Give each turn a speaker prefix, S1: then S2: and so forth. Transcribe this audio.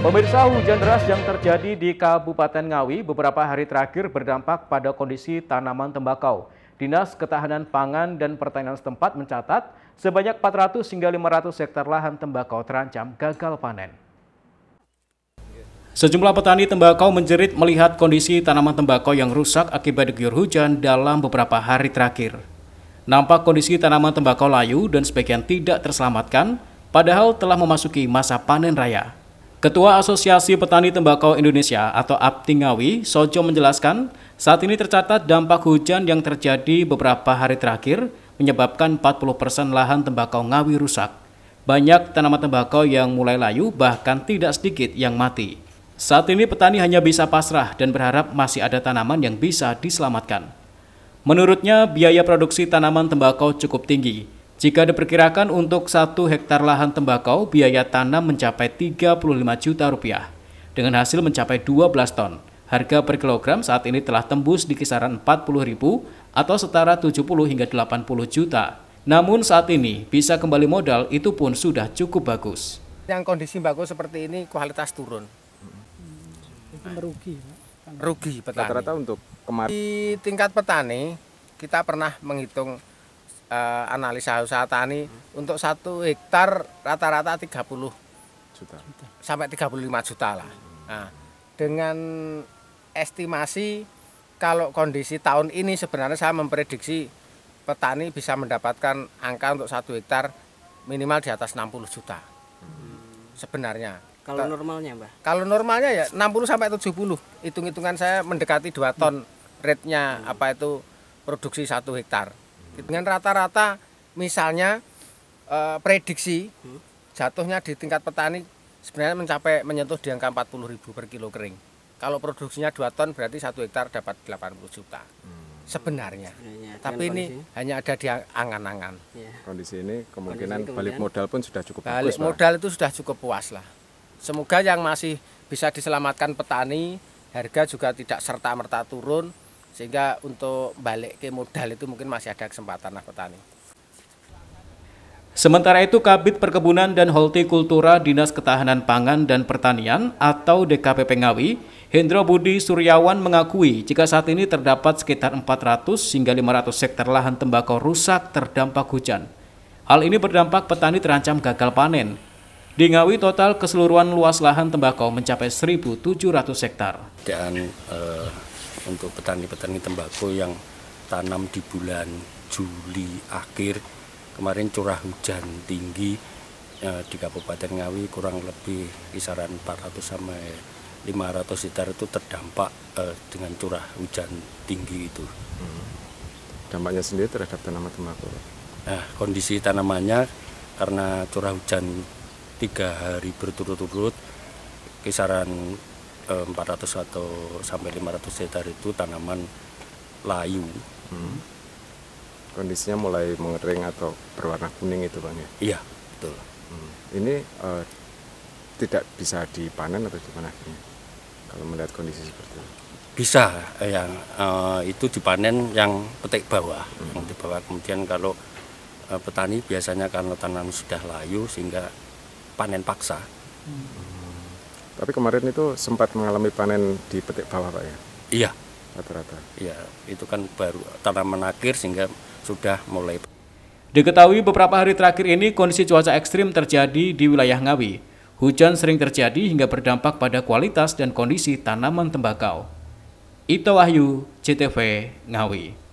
S1: Pemirsa hujan deras yang terjadi di Kabupaten Ngawi beberapa hari terakhir berdampak pada kondisi tanaman tembakau. Dinas Ketahanan Pangan dan Pertanian setempat mencatat sebanyak 400 hingga 500 hektar lahan tembakau terancam gagal panen. Sejumlah petani tembakau menjerit melihat kondisi tanaman tembakau yang rusak akibat diguyur hujan dalam beberapa hari terakhir. Nampak kondisi tanaman tembakau layu dan sebagian tidak terselamatkan, padahal telah memasuki masa panen raya. Ketua Asosiasi Petani Tembakau Indonesia atau APTI Ngawi, Sojo menjelaskan, saat ini tercatat dampak hujan yang terjadi beberapa hari terakhir menyebabkan 40% lahan tembakau Ngawi rusak. Banyak tanaman tembakau yang mulai layu bahkan tidak sedikit yang mati. Saat ini petani hanya bisa pasrah dan berharap masih ada tanaman yang bisa diselamatkan. Menurutnya, biaya produksi tanaman tembakau cukup tinggi, jika diperkirakan untuk satu hektar lahan tembakau, biaya tanam mencapai 35 juta rupiah, dengan hasil mencapai 12 ton. Harga per kilogram saat ini telah tembus di kisaran 40 ribu atau setara 70 hingga 80 juta. Namun saat ini bisa kembali modal itu pun sudah cukup bagus.
S2: Yang kondisi bagus seperti ini kualitas turun.
S3: Hmm. Itu merugi. Rugi petani. Rata-rata untuk kemarin.
S2: Di tingkat petani kita pernah menghitung uh, analisa usaha tani hmm. untuk satu hektar rata-rata 30 juta sampai 35 juta lah. Hmm. Nah, dengan estimasi kalau kondisi tahun ini sebenarnya saya memprediksi petani bisa mendapatkan angka untuk satu hektar minimal di atas 60 juta. Hmm. Sebenarnya. Kalau
S1: normalnya, Mbak?
S2: Kalau normalnya ya 60 sampai 70. Hitung-hitungan saya mendekati 2 ton. Hmm. Rate-nya hmm. apa itu produksi satu hektar. Dengan rata-rata misalnya eh, prediksi jatuhnya di tingkat petani sebenarnya mencapai menyentuh di angka ribu per kilo kering. Kalau produksinya 2 ton berarti satu hektar dapat 80 juta. Hmm. Sebenarnya. sebenarnya. Tapi ini kondisi. hanya ada di angan-angan. Ya.
S3: Kondisi ini kemungkinan kondisi balik modal pun sudah cukup balik bagus. Balik modal
S2: itu sudah cukup puas lah. Semoga yang masih bisa diselamatkan petani, harga juga tidak serta-merta turun sehingga untuk balik ke modal itu mungkin masih ada kesempatan lah petani.
S1: Sementara itu Kabit Perkebunan dan Hortikultura Dinas Ketahanan Pangan dan Pertanian atau DKPP Ngawi, Hendro Budi Suryawan mengakui jika saat ini terdapat sekitar 400 hingga 500 hektar lahan tembakau rusak terdampak hujan. Hal ini berdampak petani terancam gagal panen di Ngawi total keseluruhan luas lahan tembakau mencapai 1.700 hektar.
S3: Dan eh, untuk petani-petani tembakau yang tanam di bulan Juli akhir kemarin curah hujan tinggi eh, di Kabupaten Ngawi kurang lebih kisaran 400 sampai 500 hektar itu terdampak eh, dengan curah hujan tinggi itu. Hmm. Dampaknya sendiri terhadap tanaman tembakau. Nah, kondisi tanamannya karena curah hujan tiga hari berturut-turut kisaran 400 eh, atau sampai 500 hektar itu tanaman layu. Hmm. Kondisinya mulai mengering atau berwarna kuning itu bang ya? Iya betul. Hmm. Ini uh, tidak bisa dipanen atau gimana? Ya? Kalau melihat kondisi seperti itu? Bisa eh, yang uh, itu dipanen yang petik bawah, hmm. yang di bawah. Kemudian kalau uh, petani biasanya karena tanam sudah layu sehingga panen paksa. Hmm. Tapi kemarin itu sempat mengalami panen di petik bawah pak ya? Iya. Rata-rata. Iya, itu kan baru tanaman akhir sehingga sudah mulai. Diketahui beberapa hari terakhir
S1: ini kondisi cuaca ekstrim terjadi di wilayah Ngawi. Hujan sering terjadi hingga berdampak pada kualitas dan kondisi tanaman tembakau. Ito Wahyu, CTV, Ngawi.